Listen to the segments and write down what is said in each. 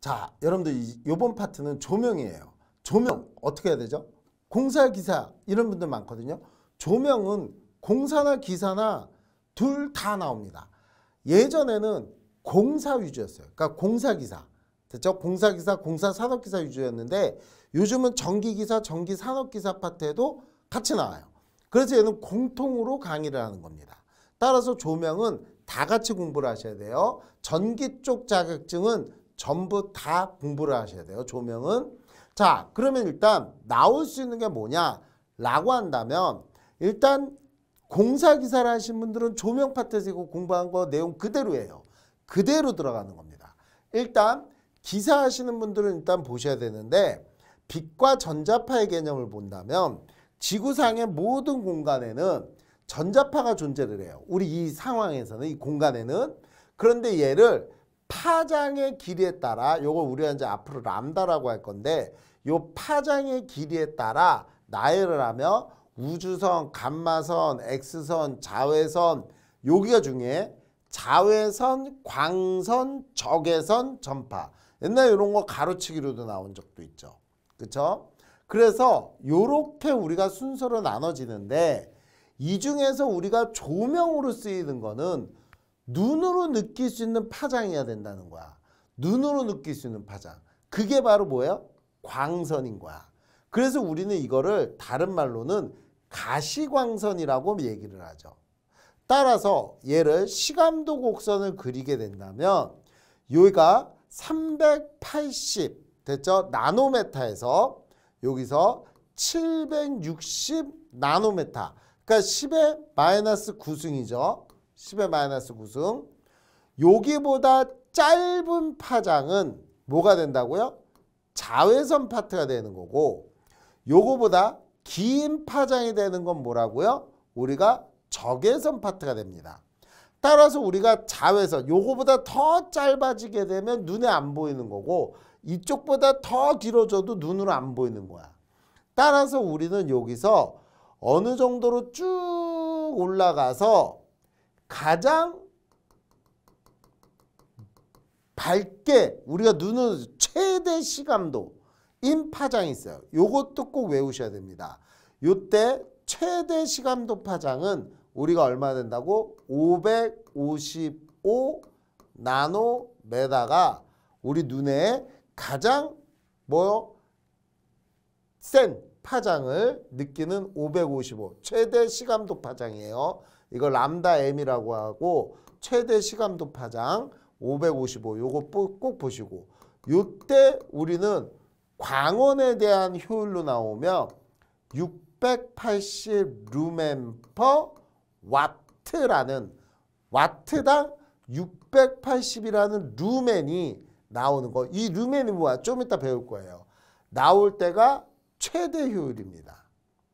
자, 여러분들 이번 파트는 조명이에요. 조명 어떻게 해야 되죠? 공사 기사 이런 분들 많거든요. 조명은 공사나 기사나 둘 다 나옵니다. 예전에는 공사 위주였어요. 그러니까 공사 기사. 됐죠? 공사 기사, 공사 산업 기사 위주였는데 요즘은 전기 기사, 전기 산업 기사 파트에도 같이 나와요. 그래서 얘는 공통으로 강의를 하는 겁니다. 따라서 조명은 다 같이 공부를 하셔야 돼요. 전기 쪽 자격증은 전부 다 공부를 하셔야 돼요. 조명은. 자 그러면 일단 나올 수 있는 게 뭐냐 라고 한다면 일단 공사기사를 하신 분들은 조명 파트에서 공부한 거 내용 그대로예요. 그대로 들어가는 겁니다. 일단 기사 하시는 분들은 일단 보셔야 되는데 빛과 전자파의 개념을 본다면 지구상의 모든 공간에는 전자파가 존재를 해요. 우리 이 상황에서는 이 공간에는 그런데 얘를 파장의 길이에 따라 요걸 우리가 이제 앞으로 람다라고 할 건데 요 파장의 길이에 따라 나열을 하며 우주선, 감마선, X선, 자외선 여기가 중에 자외선, 광선, 적외선, 전파 옛날 에 이런 거 가로치기로도 나온 적도 있죠. 그쵸 그래서 요렇게 우리가 순서로 나눠지는데 이 중에서 우리가 조명으로 쓰이는 거는 눈으로 느낄 수 있는 파장이어야 된다는 거야. 눈으로 느낄 수 있는 파장. 그게 바로 뭐예요? 광선인 거야. 그래서 우리는 이거를 다른 말로는 가시광선이라고 얘기를 하죠. 따라서 얘를 시감도 곡선을 그리게 된다면 여기가 380 됐죠? 나노메타에서 여기서 760 나노메타 그러니까 10의 마이너스 9승이죠. 10의 마이너스 9승 여기보다 짧은 파장은 뭐가 된다고요? 자외선 파트가 되는 거고 요거보다 긴 파장이 되는 건 뭐라고요? 우리가 적외선 파트가 됩니다. 따라서 우리가 자외선 요거보다 더 짧아지게 되면 눈에 안 보이는 거고 이쪽보다 더 길어져도 눈으로 안 보이는 거야. 따라서 우리는 여기서 어느 정도로 쭉 올라가서 가장 밝게 우리가 눈은 최대 시감도 인파장이 있어요. 요것도 꼭 외우셔야 됩니다. 요때 최대 시감도 파장은 우리가 얼마 된다고? 555 나노메다가 우리 눈에 가장 뭐요? 센 파장을 느끼는 555 최대 시감도 파장이에요. 이걸 람다 M이라고 하고 최대 시감도 파장 555 요거 꼭 보시고 요때 우리는 광원에 대한 효율로 나오면 680 루멘 퍼 와트라는 와트당 680이라는 루멘이 나오는 거. 이 루멘이 뭐야? 좀 이따 배울 거예요. 나올 때가 최대 효율입니다.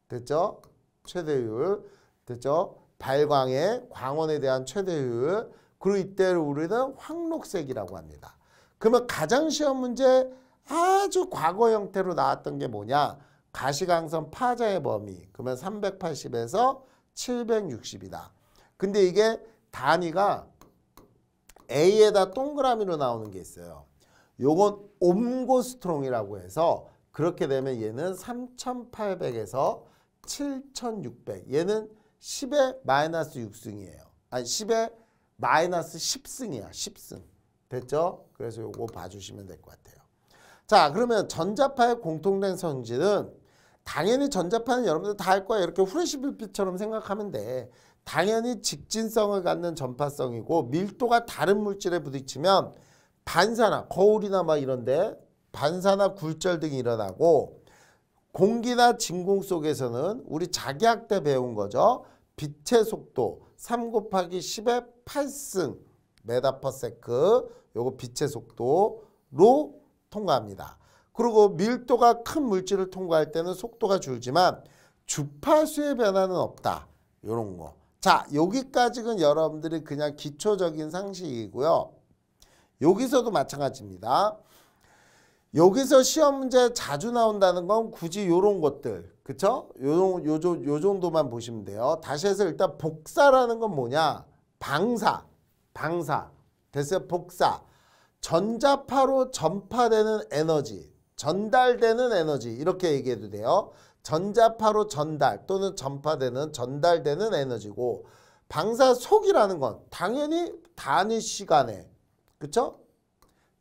됐죠? 최대 효율. 됐죠? 발광의 광원에 대한 최대 효율. 그리고 이때를 우리는 황록색이라고 합니다. 그러면 가장시험 문제 아주 과거 형태로 나왔던 게 뭐냐? 가시광선 파자의 범위. 그러면 380에서 760이다. 근데 이게 단위가 A에다 동그라미로 나오는 게 있어요. 요건 옴고스트롱이라고 해서 그렇게 되면 얘는 3,800에서 7,600. 얘는 10의 마이너스 6승이에요. 아니 10의 마이너스 10승이야. 10승. 됐죠? 그래서 요거 봐주시면 될 것 같아요. 자 그러면 전자파의 공통된 성질은 당연히 전자파는 여러분들 다 할 거야. 이렇게 후레쉬 불빛처럼 생각하면 돼. 당연히 직진성을 갖는 전파성이고 밀도가 다른 물질에 부딪히면 반사나 거울이나 막 이런데 반사나 굴절 등이 일어나고 공기나 진공 속에서는 우리 자기학 때 배운 거죠. 빛의 속도 3 곱하기 10의 8승 메다 퍼세크 요거 빛의 속도로 통과합니다. 그리고 밀도가 큰 물질을 통과할 때는 속도가 줄지만 주파수의 변화는 없다. 요런 거. 자 여기까지는 여러분들이 그냥 기초적인 상식이고요. 여기서도 마찬가지입니다. 여기서 시험 문제 자주 나온다는 건 굳이 요런 것들 그쵸? 요, 요, 요, 요 정도만 보시면 돼요 다시 해서 일단 복사라는 건 뭐냐 방사 방사 됐어요 복사 전자파로 전파되는 에너지 전달되는 에너지 이렇게 얘기해도 돼요 전자파로 전달 또는 전파되는 전달되는 에너지고 방사 속이라는 건 당연히 단위 시간에 그쵸?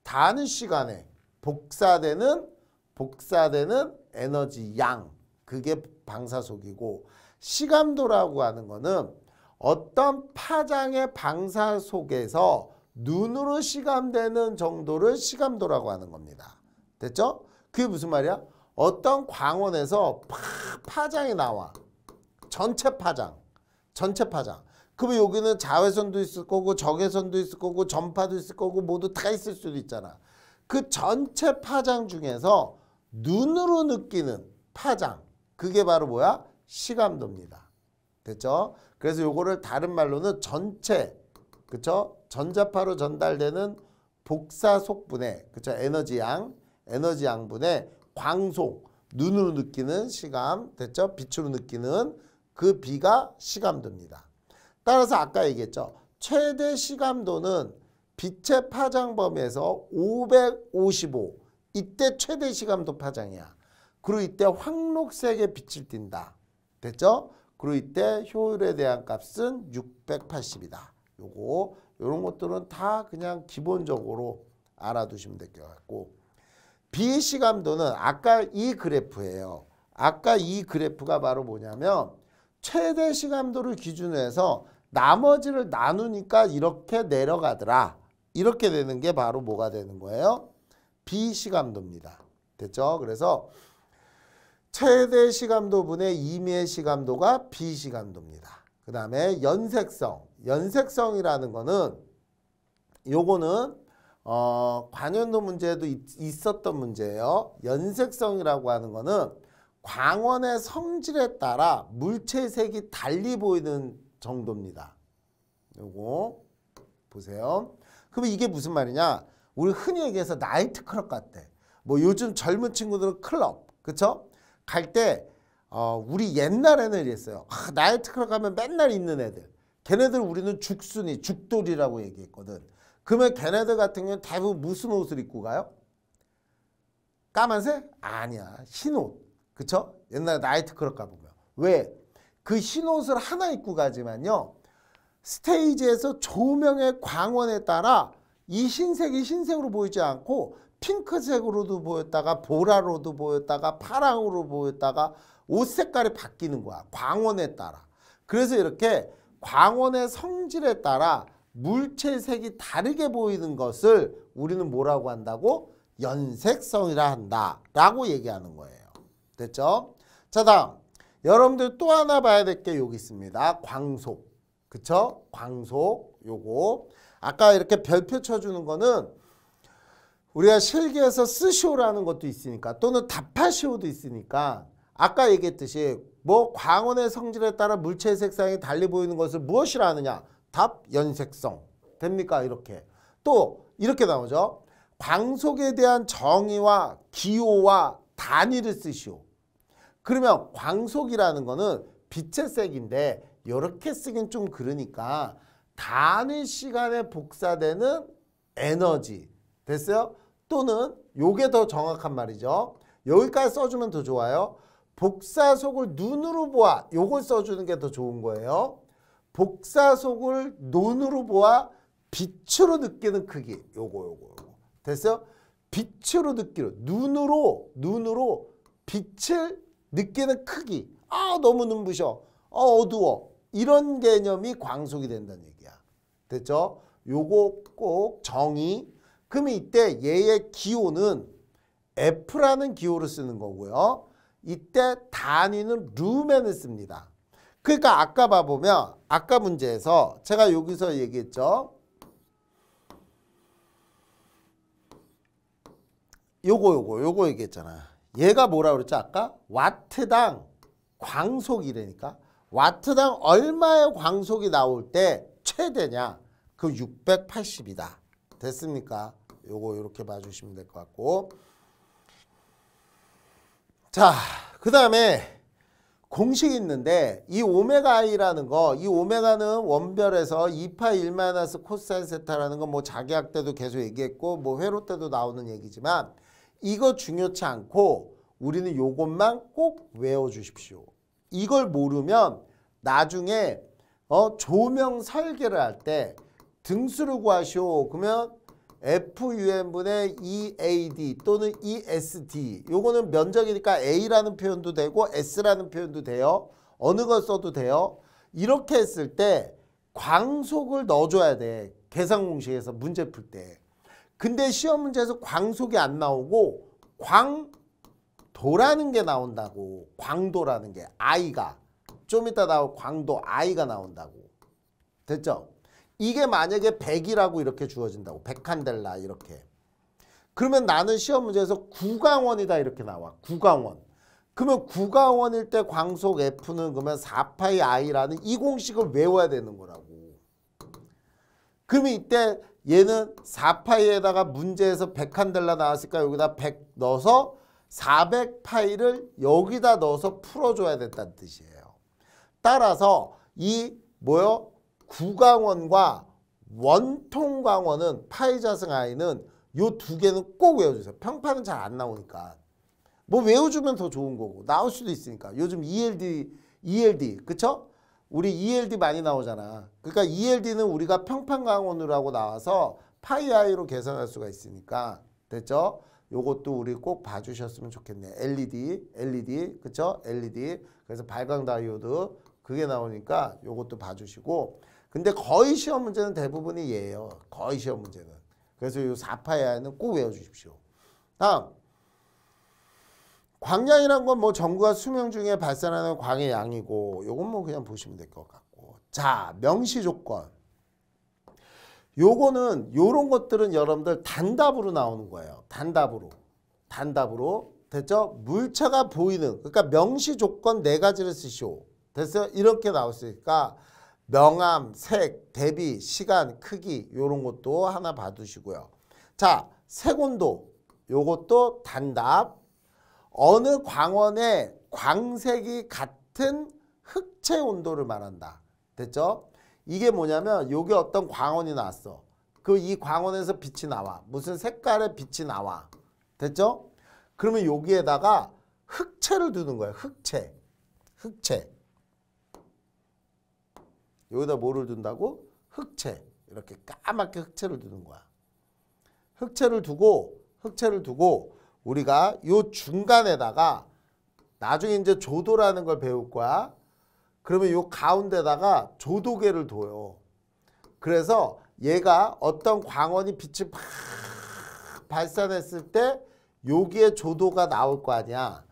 단위 시간에 복사되는 복사되는 에너지 양 그게 방사속이고 시감도라고 하는 거는 어떤 파장의 방사속에서 눈으로 시감되는 정도를 시감도라고 하는 겁니다. 됐죠? 그게 무슨 말이야? 어떤 광원에서 파, 파장이 나와. 전체 파장. 전체 파장. 그러면 여기는 자외선도 있을 거고 적외선도 있을 거고 전파도 있을 거고 모두 다 있을 수도 있잖아. 그 전체 파장 중에서 눈으로 느끼는 파장 그게 바로 뭐야? 시감도입니다. 됐죠? 그래서 요거를 다른 말로는 전체 그쵸? 전자파로 전달되는 복사 속분의 그쵸? 에너지 양 에너지 양분의 광송 눈으로 느끼는 시감 됐죠? 빛으로 느끼는 그 비가 시감도입니다. 따라서 아까 얘기했죠. 최대 시감도는 빛의 파장 범위에서 555 이때 최대 시감도 파장이야. 그리고 이때 황록색의 빛을 띈다. 됐죠? 그리고 이때 효율에 대한 값은 680이다. 요거 요런 것들은 다 그냥 기본적으로 알아두시면 될 것 같고 비시감도는 아까 이 그래프예요. 아까 이 그래프가 바로 뭐냐면 최대 시감도를 기준으로 해서 나머지를 나누니까 이렇게 내려가더라. 이렇게 되는 게 바로 뭐가 되는 거예요? 비시감도입니다. 됐죠? 그래서 최대 시감도분의 2매 시감도가 비시감도입니다. 그 다음에 연색성. 연색성이라는 거는 요거는 어, 관연도 문제에도 있, 었던 문제예요. 연색성이라고 하는 거는 광원의 성질에 따라 물체색이 달리 보이는 정도입니다. 요거 보세요. 그러면 이게 무슨 말이냐? 우리 흔히 얘기해서 나이트클럽 갔대. 뭐 요즘 젊은 친구들은 클럽, 그쵸? 갈 때, 어, 우리 옛날에는 이랬어요. 아, 나이트클럽 가면 맨날 있는 애들. 걔네들 우리는 죽순이, 죽돌이라고 얘기했거든. 그러면 걔네들 같은 경우는 대부분 무슨 옷을 입고 가요? 까만색? 아니야. 흰옷. 그쵸? 옛날에 나이트클럽 가보면. 왜? 그 흰옷을 하나 입고 가지만요. 스테이지에서 조명의 광원에 따라 이 흰색이 흰색으로 보이지 않고 핑크색으로도 보였다가 보라로도 보였다가 파랑으로 보였다가 옷 색깔이 바뀌는 거야. 광원에 따라. 그래서 이렇게 광원의 성질에 따라 물체 색이 다르게 보이는 것을 우리는 뭐라고 한다고? 연색성이라 한다. 라고 얘기하는 거예요. 됐죠? 자 다음 여러분들 또 하나 봐야 될 게 여기 있습니다. 광속. 그쵸? 광속 요거 아까 이렇게 별표 쳐주는 거는 우리가 실기에서 쓰시오라는 것도 있으니까 또는 답하시오도 있으니까 아까 얘기했듯이 뭐 광원의 성질에 따라 물체의 색상이 달리 보이는 것을 무엇이라 하느냐 답 연색성 됩니까 이렇게 또 이렇게 나오죠 광속에 대한 정의와 기호와 단위를 쓰시오 그러면 광속이라는 거는 빛의 색인데 이렇게 쓰긴 좀 그러니까 단위 시간에 복사되는 에너지 됐어요? 또는 요게 더 정확한 말이죠. 여기까지 써주면 더 좋아요. 복사속을 눈으로 보아 요걸 써주는 게 더 좋은 거예요. 복사속을 눈으로 보아 빛으로 느끼는 크기 요거 요거 요거 됐어요? 빛으로 느끼는 눈으로 눈으로 빛을 느끼는 크기 아 너무 눈부셔 아 어두워 이런 개념이 광속이 된다는 얘기야. 됐죠? 요거 꼭 정의. 그러 이때 얘의 기호는 F라는 기호를 쓰는 거고요. 이때 단위는 루멘을 씁니다. 그러니까 아까 봐보면 아까 문제에서 제가 여기서 얘기했죠. 요거 요거 요거 얘기했잖아. 얘가 뭐라 그랬지 아까? 와트당 광속이라니까. 와트당 얼마의 광속이 나올 때 최대냐? 그 680이다. 됐습니까? 요거 이렇게 봐주시면 될 것 같고 자, 그 다음에 공식이 있는데 이 오메가 i라는 거, 이 오메가는 원별에서 2파 1 마이너스 코사인 세타라는 건 뭐 자기학 때도 계속 얘기했고 뭐 회로 때도 나오는 얘기지만 이거 중요치 않고 우리는 요것만 꼭 외워주십시오. 이걸 모르면 나중에 어, 조명 설계를 할 때 등수를 구하시오. 그러면 FUM분의 EAD 또는 ESD 요거는 면적이니까 A라는 표현도 되고 S라는 표현도 돼요. 어느 걸 써도 돼요. 이렇게 했을 때 광속을 넣어줘야 돼. 계산 공식에서 문제 풀 때. 근데 시험 문제에서 광속이 안 나오고 광 도라는 게 나온다고 광도라는 게 아이가 좀 이따 나올 광도 아이가 나온다고 됐죠? 이게 만약에 백이라고 이렇게 주어진다고 백한델라 이렇게 그러면 나는 시험 문제에서 구강원이다 이렇게 나와 구강원 그러면 구강원일 때 광속 F는 그러면 4파이 I라는 이 공식을 외워야 되는 거라고 그러면 이때 얘는 4파이에다가 문제에서 백한델라 나왔을까 여기다 백 넣어서 400 파이를 여기다 넣어서 풀어줘야 된다는 뜻이에요. 따라서 이 뭐요? 구강원과 원통강원은 파이자승아이는 요 두 개는 꼭 외워주세요. 평판은 잘 안 나오니까. 뭐 외워주면 더 좋은 거고 나올 수도 있으니까. 요즘 ELD, ELD 그쵸? 우리 ELD 많이 나오잖아. 그러니까 ELD는 우리가 평판강원으로 하고 나와서 파이아이로 계산할 수가 있으니까. 됐죠? 요것도 우리 꼭 봐주셨으면 좋겠네. LED, LED, 그쵸? LED. 그래서 발광 다이오드 그게 나오니까 요것도 봐주시고 근데 거의 시험 문제는 대부분이 얘예요. 거의 시험 문제는. 그래서 요 4파야는 꼭 외워주십시오. 다음 광량이란 건 뭐 전구가 수명 중에 발산하는 광의 양이고 요건 뭐 그냥 보시면 될 것 같고 자 명시 조건 요거는 요런 것들은 여러분들 단답으로 나오는 거예요. 단답으로. 단답으로. 됐죠? 물체가 보이는 그러니까 명시 조건 네 가지를 쓰시오. 됐어요? 이렇게 나올 수 있으니까 명암, 색, 대비, 시간, 크기 요런 것도 하나 봐두시고요. 자, 색온도 요것도 단답 어느 광원의 광색이 같은 흑체 온도를 말한다. 됐죠? 이게 뭐냐면 요게 어떤 광원이 나왔어. 그 이 광원에서 빛이 나와. 무슨 색깔의 빛이 나와. 됐죠? 그러면 여기에다가 흑채를 두는 거야. 흑채. 흑채. 여기다 뭐를 둔다고? 흑채. 이렇게 까맣게 흑채를 두는 거야. 흑채를 두고 흑채를 두고 우리가 요 중간에다가 나중에 이제 조도라는 걸 배울 거야. 그러면 요 가운데다가 조도계를 둬요. 그래서 얘가 어떤 광원이 빛을 팍 발산했을 때 여기에 조도가 나올 거 아니야.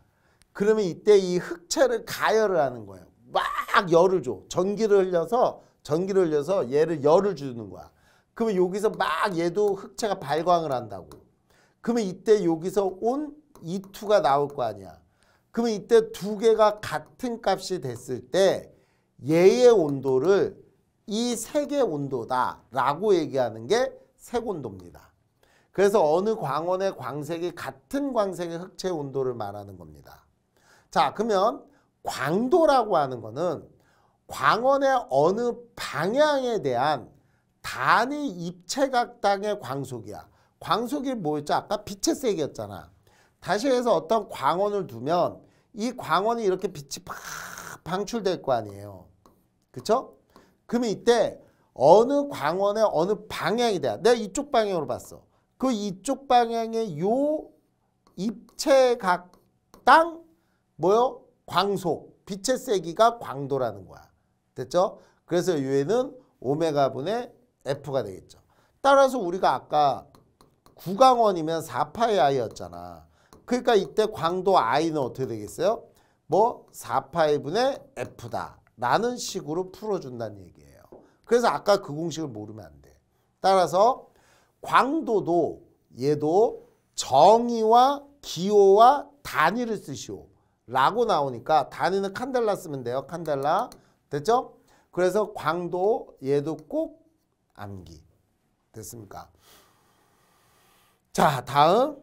그러면 이때 이 흑채를 가열을 하는 거예요. 막 열을 줘. 전기를 흘려서 전기를 흘려서 얘를 열을 주는 거야. 그러면 여기서 막 얘도 흑채가 발광을 한다고. 그러면 이때 여기서 온 E2가 나올 거 아니야. 그러면 이때 두 개가 같은 값이 됐을 때 얘의 온도를 이 색의 온도다라고 얘기하는 게 색온도입니다. 그래서 어느 광원의 광색이 같은 광색의 흑체 온도를 말하는 겁니다. 자 그러면 광도라고 하는 거는 광원의 어느 방향에 대한 단위 입체각당의 광속이야. 광속이 뭐였죠? 아까 빛의 색이었잖아. 다시 해서 어떤 광원을 두면 이 광원이 이렇게 빛이 팍 방출될 거 아니에요. 그쵸? 그러 이때 어느 광원의 어느 방향이 돼야 내가 이쪽 방향으로 봤어. 그 이쪽 방향의 요 입체각당 뭐요? 광소. 빛의 세기가 광도라는 거야. 됐죠? 그래서 요에는 오메가분의 F가 되겠죠. 따라서 우리가 아까 구강원이면 4파이 I였잖아. 그러니까 이때 광도 i는 어떻게 되겠어요? 뭐 4파이분의 f다 라는 식으로 풀어준다는 얘기예요. 그래서 아까 그 공식을 모르면 안 돼. 따라서 광도도 얘도 정의와 기호와 단위를 쓰시오 라고 나오니까 단위는 칸델라 쓰면 돼요. 칸델라 됐죠? 그래서 광도 얘도 꼭 암기 됐습니까? 자 다음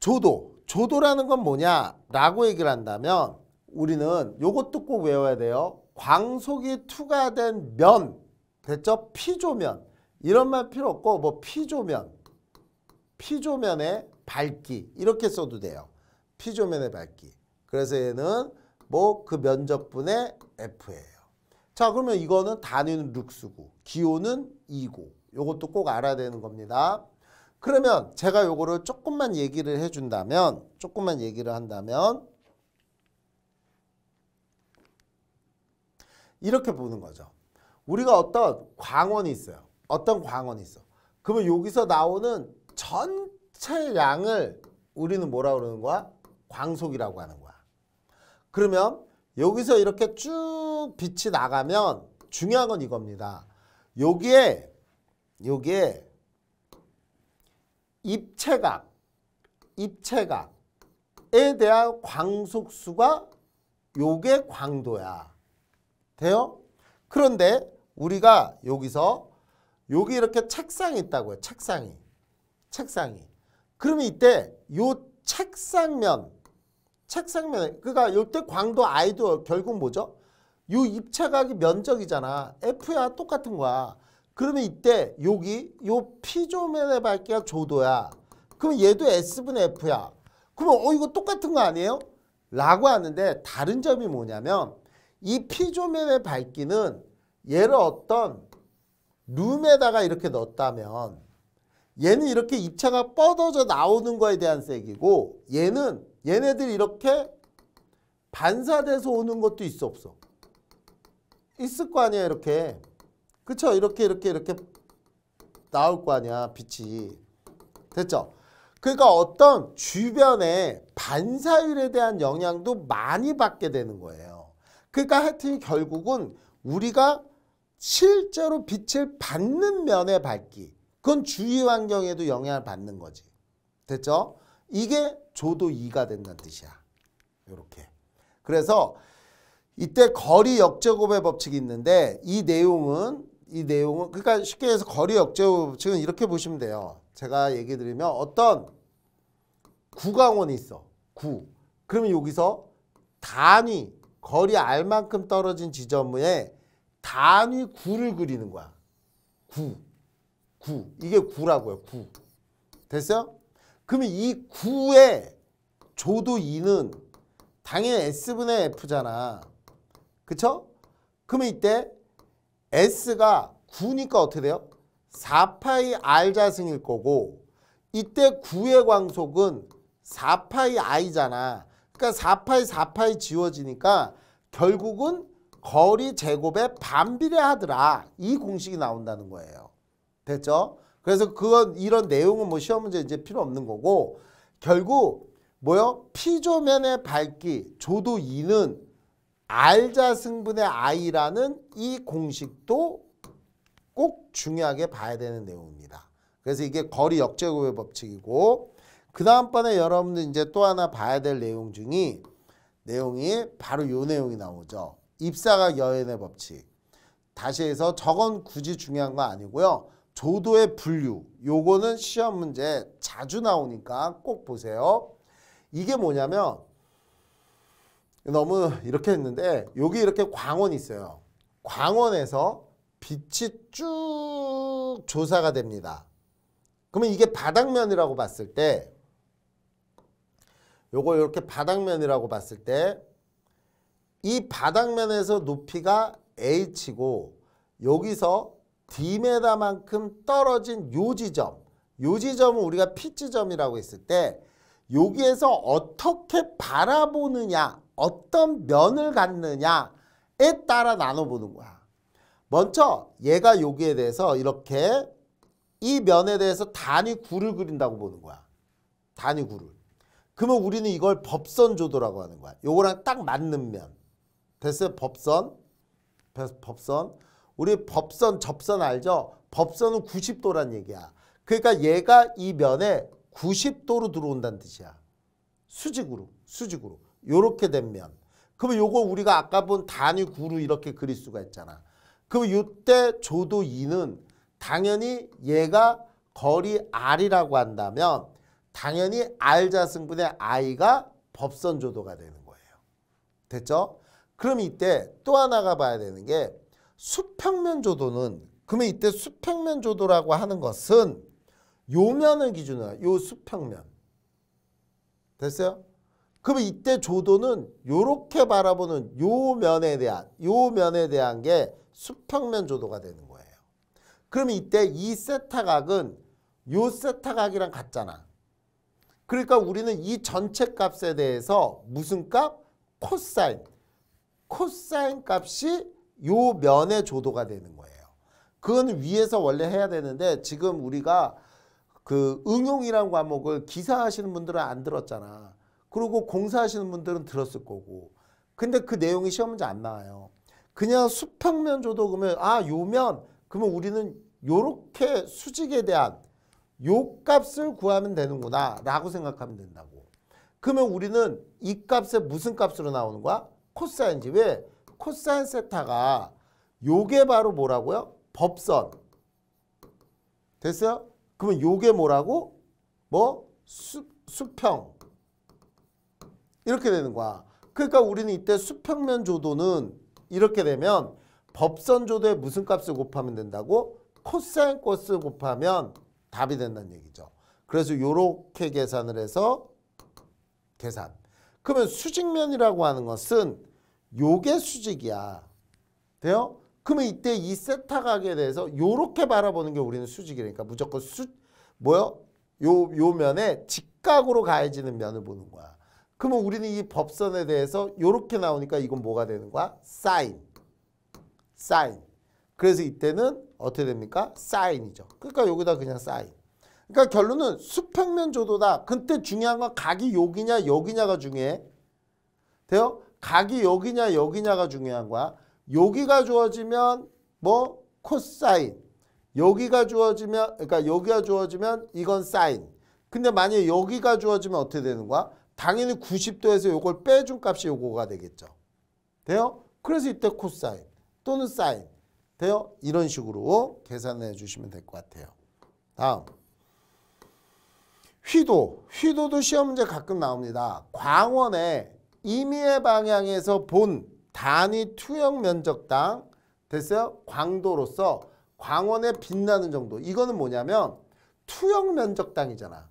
조도. 조도라는 건 뭐냐라고 얘기를 한다면 우리는 요것도 꼭 외워야 돼요. 광속이 투과된 면, 됐죠? 피조면. 이런 말 필요 없고 뭐 피조면, 피조면의 밝기 이렇게 써도 돼요. 피조면의 밝기. 그래서 얘는 뭐 그 면적분의 F예요. 자 그러면 이거는 단위는 룩스고 기호는 2고 요것도 꼭 알아야 되는 겁니다. 그러면 제가 요거를 조금만 얘기를 해준다면 조금만 얘기를 한다면 이렇게 보는 거죠. 우리가 어떤 광원이 있어요. 어떤 광원이 있어. 그러면 여기서 나오는 전체 양을 우리는 뭐라 그러는 거야? 광속이라고 하는 거야. 그러면 여기서 이렇게 쭉 빛이 나가면 중요한 건 이겁니다. 여기에 여기에 입체각, 입체각에 대한 광속수가 요게 광도야. 돼요? 그런데 우리가 여기서 여기 이렇게 책상이 있다고 요 책상이. 책상이. 그러면 이때 요 책상면 책상면 그니까 요때 광도 I도 결국 뭐죠? 요 입체각이 면적이잖아. F야 똑같은 거야. 그러면 이때 여기 요피조면의 밝기가 조도야. 그럼 얘도 s 분 F야. 그러어 이거 똑같은 거 아니에요? 라고 하는데 다른 점이 뭐냐면 이 P조면의 밝기는 얘를 어떤 룸에다가 이렇게 넣었다면 얘는 이렇게 입체가 뻗어져 나오는 거에 대한 색이고 얘는 얘네들이 이렇게 반사돼서 오는 것도 있어 없어? 있을 거 아니야 이렇게 그렇죠 이렇게 이렇게 이렇게 나올 거 아니야 빛이 됐죠? 그러니까 어떤 주변의 반사율에 대한 영향도 많이 받게 되는 거예요. 그러니까 하여튼 결국은 우리가 실제로 빛을 받는 면의 밝기 그건 주위 환경에도 영향을 받는 거지. 됐죠? 이게 조도 2가 된다는 뜻이야. 이렇게. 그래서 이때 거리 역제곱의 법칙이 있는데 이 내용은 이 내용은 그러니까 쉽게 해서 거리 역제 우측은 이렇게 보시면 돼요. 제가 얘기 드리면 어떤 구강원이 있어. 구. 그러면 여기서 단위 거리 알만큼 떨어진 지점에 단위 구를 그리는 거야. 구. 구. 이게 구라고요. 구. 됐어요? 그러면 이 구의 조도 2는 당연히 S분의 F잖아. 그쵸? 그러면 이때 S가 9니까 어떻게 돼요? 4파이 R자승일 거고 이때 9의 광속은 4파이 I잖아. 그러니까 4파이 4파이 지워지니까 결국은 거리 제곱에 반비례하더라. 이 공식이 나온다는 거예요. 됐죠? 그래서 그건 이런 내용은 뭐 시험 문제 이제 필요 없는 거고 결국 뭐요? 피조면의 밝기 조도 2는 알자 승분의 i라는 이 공식도 꼭 중요하게 봐야 되는 내용입니다. 그래서 이게 거리 역제곱의 법칙이고 그 다음번에 여러분들 이제 또 하나 봐야 될 내용 중이 내용이 바로 요 내용이 나오죠. 입사각 여연의 법칙. 다시 해서 저건 굳이 중요한 거 아니고요. 조도의 분류. 요거는 시험 문제 자주 나오니까 꼭 보세요. 이게 뭐냐면 너무 이렇게 했는데 여기 이렇게 광원이 있어요. 광원에서 빛이 쭉 조사가 됩니다. 그러면 이게 바닥면이라고 봤을 때 요거 이렇게 바닥면이라고 봤을 때 이 바닥면에서 높이가 h고 여기서 d 다만큼 떨어진 요 지점 요 지점은 우리가 P지점이라고 했을 때 여기에서 어떻게 바라보느냐 어떤 면을 갖느냐에 따라 나눠보는 거야. 먼저 얘가 여기에 대해서 이렇게 이 면에 대해서 단위 구를 그린다고 보는 거야. 단위 구를. 그러면 우리는 이걸 법선조도라고 하는 거야. 요거랑 딱 맞는 면. 됐어요? 법선. 법선. 우리 법선, 접선 알죠? 법선은 90도란 얘기야. 그러니까 얘가 이 면에 90도로 들어온다는 뜻이야. 수직으로, 수직으로. 요렇게 되면 그러면 요거 우리가 아까 본 단위 구로 이렇게 그릴 수가 있잖아. 그럼 요때 조도 2는 당연히 얘가 거리 R이라고 한다면 당연히 R자승분의 I가 법선조도가 되는 거예요. 됐죠? 그럼 이때 또 하나가 봐야 되는 게 수평면조도는 그러면 이때 수평면조도라고 하는 것은 요면을 기준으로 요 수평면 됐어요? 그러면 이때 조도는 이렇게 바라보는 요 면에 대한 요 면에 대한 게 수평면 조도가 되는 거예요. 그러 이때 이 세타각은 요 세타각이랑 같잖아. 그러니까 우리는 이 전체 값에 대해서 무슨 값? 코사인. 코사인 값이 요 면의 조도가 되는 거예요. 그건 위에서 원래 해야 되는데 지금 우리가 그 응용이란 과목을 기사하시는 분들은 안 들었잖아. 그리고 공사하시는 분들은 들었을 거고. 근데 그 내용이 시험 문제 안 나와요. 그냥 수평면 줘도 그러면 아, 요면 그러면 우리는 요렇게 수직에 대한 요 값을 구하면 되는구나 라고 생각하면 된다고. 그러면 우리는 이 값에 무슨 값으로 나오는 거야? 코사인지. 왜? 코사인 세타가 요게 바로 뭐라고요? 법선. 됐어요? 그러면 요게 뭐라고? 뭐? 수, 수평. 이렇게 되는 거야. 그러니까 우리는 이때 수평면 조도는 이렇게 되면 법선 조도의 무슨 값을 곱하면 된다고? 코사인 값을 곱하면 답이 된다는 얘기죠. 그래서 이렇게 계산을 해서 계산. 그러면 수직면이라고 하는 것은 요게 수직이야. 돼요? 그러면 이때 이 세타 각에 대해서 요렇게 바라보는 게 우리는 수직이니까 무조건 수 뭐요? 요요 면에 직각으로 가해지는 면을 보는 거야. 그러면 우리는 이 법선에 대해서 이렇게 나오니까 이건 뭐가 되는 거야? 사인. 사인. 그래서 이때는 어떻게 됩니까? 사인이죠. 그러니까 여기다 그냥 사인. 그러니까 결론은 수평면 조도다. 근데 중요한 건 각이 여기냐 여기냐가 중요해. 돼요? 각이 여기냐 여기냐가 중요한 거야. 여기가 주어지면 뭐 코사인. 여기가 주어지면 그러니까 여기가 주어지면 이건 사인. 근데 만약에 여기가 주어지면 어떻게 되는 거야? 당연히 90도에서 이걸 빼준 값이 요거가 되겠죠. 돼요? 그래서 이때 코사인 또는 사인 돼요? 이런 식으로 계산해 주시면 될 것 같아요. 다음 휘도, 휘도도 시험 문제 가끔 나옵니다. 광원의 임의의 방향에서 본 단위 투영 면적당 됐어요? 광도로서 광원의 빛나는 정도 이거는 뭐냐면 투영 면적당이잖아.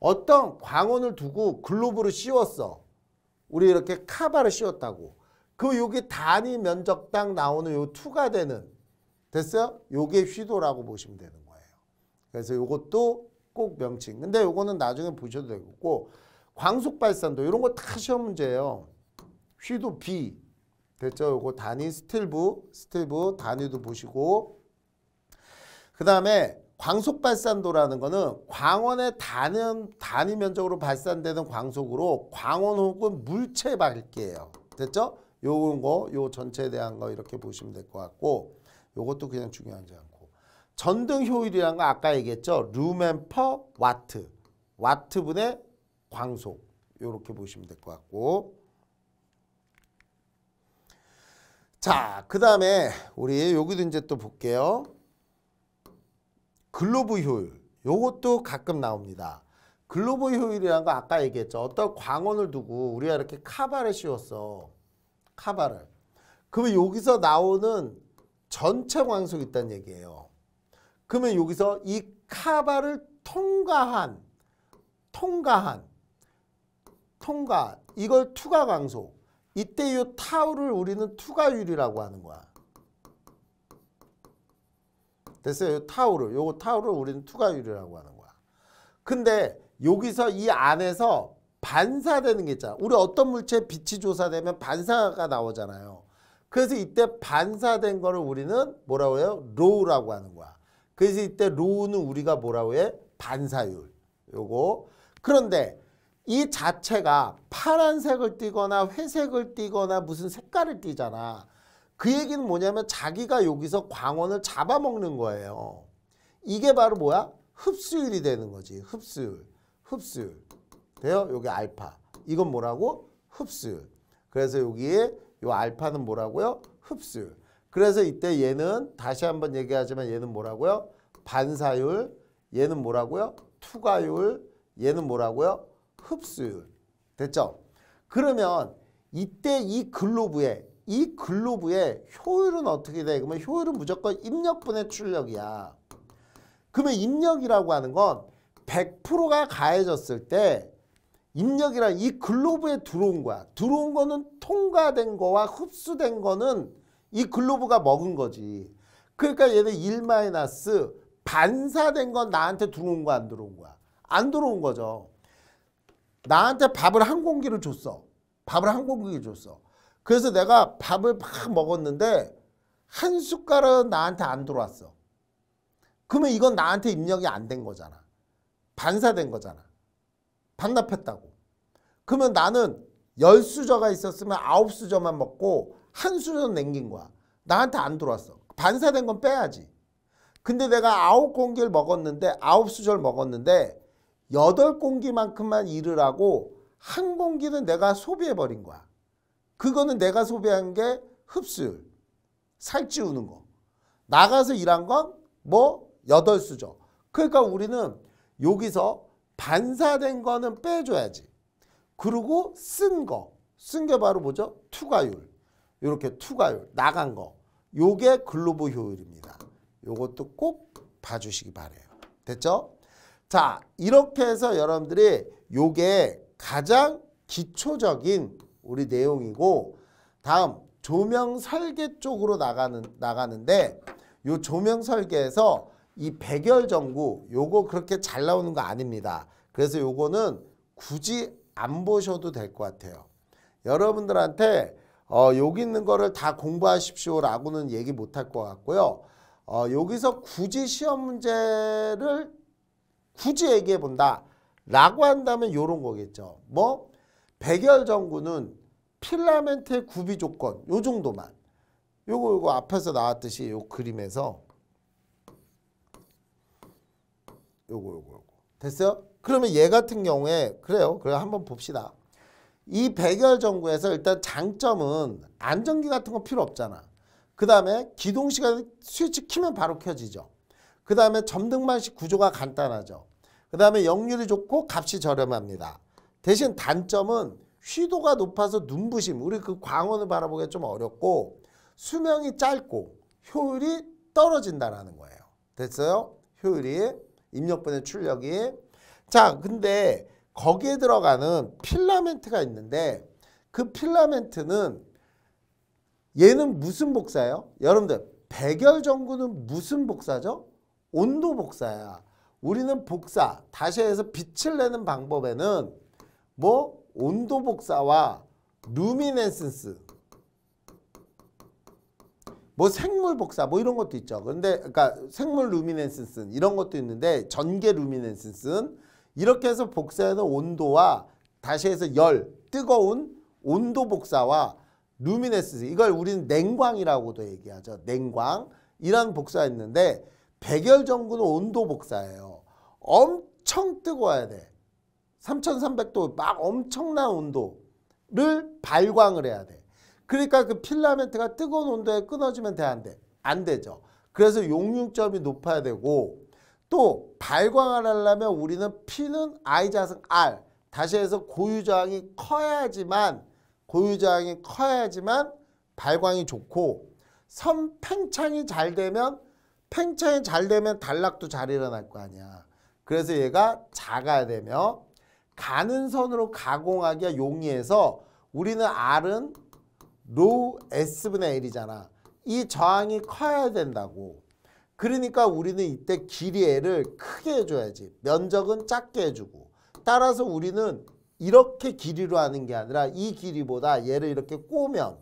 어떤 광원을 두고 글로브를 씌웠어. 우리 이렇게 카바를 씌웠다고. 그 여기 단위 면적 당 나오는 요 2가 되는 됐어요? 요게 휘도라고 보시면 되는 거예요. 그래서 요것도 꼭 명칭. 근데 요거는 나중에 보셔도 되고 광속 발산도 이런 거 다 시험 문제예요. 휘도 B 됐죠? 요거 단위 스틸브 스틸브 단위도 보시고 그 다음에 광속 발산도라는 거는 광원의 단위, 단위 면적으로 발산되는 광속으로 광원 혹은 물체 밝기예요. 됐죠? 요런 거, 요 전체에 대한 거 이렇게 보시면 될 것 같고 요것도 그냥 중요하지 않고 전등 효율이란 거 아까 얘기했죠? 루멘 퍼 와트 와트분의 광속 요렇게 보시면 될 것 같고 자, 그 다음에 우리 여기도 이제 또 볼게요. 글로브 효율 요것도 가끔 나옵니다. 글로브 효율이라는 거 아까 얘기했죠. 어떤 광원을 두고 우리가 이렇게 카바를 씌웠어. 카바를. 그러면 여기서 나오는 전체 광속이 있다는 얘기예요. 그러면 여기서 이 카바를 통과한 통과한 통과 이걸 투가 광속 이때 이 타우를 우리는 투가율이라고 하는 거야. 됐어요. 타우르. 요거 타우르 우리는 투과율이라고 하는 거야. 근데 여기서 이 안에서 반사되는 게 있잖아. 우리 어떤 물체 빛이 조사되면 반사가 나오잖아요. 그래서 이때 반사된 거를 우리는 뭐라고 해요? 로우라고 하는 거야. 그래서 이때 로우는 우리가 뭐라고 해? 반사율. 요거. 그런데 이 자체가 파란색을 띠거나 회색을 띠거나 무슨 색깔을 띠잖아. 그 얘기는 뭐냐면 자기가 여기서 광원을 잡아먹는 거예요. 이게 바로 뭐야? 흡수율이 되는 거지. 흡수율. 흡수율. 돼요? 여기 알파. 이건 뭐라고? 흡수율. 그래서 여기에 알파는 뭐라고요? 흡수율. 그래서 이때 얘는 다시 한번 얘기하지만 얘는 뭐라고요? 반사율. 얘는 뭐라고요? 투과율. 얘는 뭐라고요? 흡수율. 됐죠? 그러면 이때 이 글로브에 이 글로브의 효율은 어떻게 돼? 그러면 효율은 무조건 입력분의 출력이야. 그러면 입력이라고 하는 건 100%가 가해졌을 때 입력이란 이 글로브에 들어온 거야. 들어온 거는 통과된 거와 흡수된 거는 이 글로브가 먹은 거지. 그러니까 얘네 1 마이너스 반사된 건 나한테 들어온 거 안 들어온 거야. 안 들어온 거죠. 나한테 밥을 한 공기를 줬어. 밥을 한 공기를 줬어. 그래서 내가 밥을 막 먹었는데 한 숟가락 나한테 안 들어왔어. 그러면 이건 나한테 입력이 안 된 거잖아. 반사된 거잖아. 반납했다고. 그러면 나는 열수저가 있었으면 아홉 수저만 먹고 한 수저 남긴 거야. 나한테 안 들어왔어. 반사된 건 빼야지. 근데 내가 아홉 공기를 먹었는데 아홉 수저를 먹었는데 여덟 공기만큼만 일을 하고 한 공기는 내가 소비해버린 거야. 그거는 내가 소비한 게 흡수율. 살찌우는 거. 나가서 일한 건 뭐 여덟 수죠 그러니까 우리는 여기서 반사된 거는 빼줘야지. 그리고 쓴 거. 쓴 게 바로 뭐죠? 투과율. 이렇게 투과율. 나간 거. 요게 글로브 효율입니다. 요것도 꼭 봐주시기 바래요. 됐죠? 자 이렇게 해서 여러분들이 요게 가장 기초적인 우리 내용이고 다음 조명 설계 쪽으로 나가는, 나가는데 요 조명 설계에서 이 백열 전구 요거 그렇게 잘 나오는 거 아닙니다. 그래서 요거는 굳이 안 보셔도 될 것 같아요. 여러분들한테 어, 여기 있는 거를 다 공부하십시오 라고는 얘기 못할 것 같고요. 어, 여기서 굳이 시험 문제를 굳이 얘기해 본다 라고 한다면 요런 거겠죠. 뭐 백열 전구는 필라멘트의 구비 조건 요 정도만 요거 요거 앞에서 나왔듯이 요 그림에서 요거 요거 요거 됐어요? 그러면 얘 같은 경우에 그래요. 그래 한번 봅시다. 이 백열 전구에서 일단 장점은 안전기 같은 거 필요 없잖아. 그 다음에 기동 시간 스위치 키면 바로 켜지죠. 그 다음에 점등만식 구조가 간단하죠. 그 다음에 역률이 좋고 값이 저렴합니다. 대신 단점은 휘도가 높아서 눈부심 우리 그 광원을 바라보기가 좀 어렵고 수명이 짧고 효율이 떨어진다라는 거예요. 됐어요? 효율이 입력분의 출력이 자 근데 거기에 들어가는 필라멘트가 있는데 그 필라멘트는 얘는 무슨 복사예요? 여러분들 백열 전구는 무슨 복사죠? 온도 복사야. 우리는 복사 다시 해서 빛을 내는 방법에는 뭐 온도 복사와 루미네센스 뭐 생물 복사 뭐 이런 것도 있죠. 근데 그러니까 생물 루미네센스 이런 것도 있는데 전개 루미네센스 이렇게 해서 복사해서 온도와 다시 해서 열 뜨거운 온도 복사와 루미네센스 이걸 우리는 냉광이라고도 얘기하죠. 냉광 이런 복사했는데 백열 전구는 온도 복사예요. 엄청 뜨거워야 돼. 3,300도 막 엄청난 온도를 발광을 해야 돼. 그러니까 그 필라멘트가 뜨거운 온도에 끊어지면 돼, 안 돼? 안 되죠. 그래서 용융점이 높아야 되고 또 발광을 하려면 우리는 피는 I 자승 R 다시 해서 고유저항이 커야지만 고유저항이 커야지만 발광이 좋고 선 팽창이 잘 되면 팽창이 잘 되면 단락도 잘 일어날 거 아니야. 그래서 얘가 작아야 되며 가는 선으로 가공하기가 용이해서 우리는 R은 로우 S분의 L이잖아. 이 저항이 커야 된다고. 그러니까 우리는 이때 길이 L을 크게 해줘야지. 면적은 작게 해주고. 따라서 우리는 이렇게 길이로 하는 게 아니라 이 길이보다 얘를 이렇게 꼬면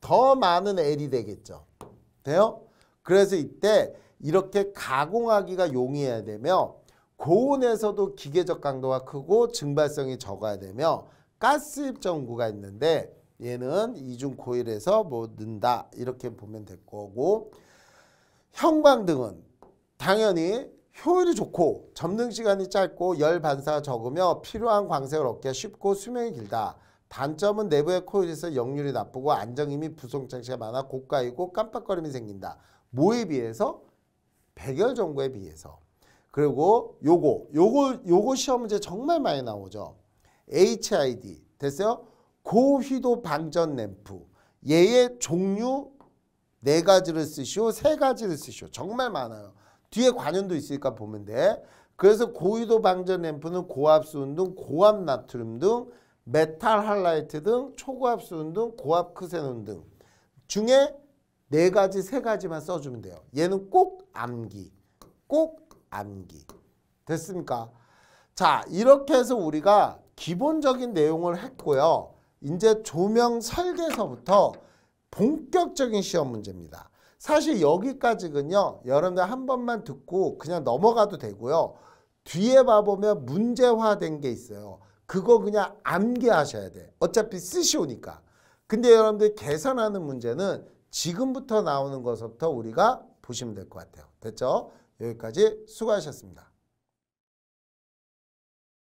더 많은 L이 되겠죠. 돼요? 그래서 이때 이렇게 가공하기가 용이해야 되며 고온에서도 기계적 강도가 크고 증발성이 적어야 되며 가스 입전구가 있는데 얘는 이중 코일에서 뭐 는다 이렇게 보면 될 거고 형광등은 당연히 효율이 좋고 점등 시간이 짧고 열 반사가 적으며 필요한 광색을 얻기가 쉽고 수명이 길다. 단점은 내부의 코일에서 역률이 나쁘고 안정임이 부속장치가 많아 고가이고 깜빡거림이 생긴다. 뭐에 비해서? 백열 전구에 비해서. 그리고 요거, 요거, 요거 시험 문제 정말 많이 나오죠. HID 됐어요? 고휘도 방전 램프 얘의 종류 네 가지를 쓰시오, 세 가지를 쓰시오. 정말 많아요. 뒤에 관연도 있으니까 보면 돼. 그래서 고위도 방전 램프는 고압수 운동, 고압 나트륨 등, 메탈 할라이트 등, 초고압 수 운동, 고압 크세논 등 중에 네 가지, 세 가지만 써주면 돼요. 얘는 꼭 암기, 꼭 암기. 됐습니까? 자, 이렇게 해서 우리가 기본적인 내용을 했고요. 이제 조명 설계서부터 본격적인 시험 문제입니다. 사실 여기까지는요. 여러분들 한 번만 듣고 그냥 넘어가도 되고요. 뒤에 봐보면 문제화된 게 있어요. 그거 그냥 암기하셔야 돼. 어차피 쓰시오니까. 근데 여러분들 계산하는 문제는 지금부터 나오는 것부터 우리가 보시면 될 것 같아요. 됐죠? 여기까지 수고하셨습니다.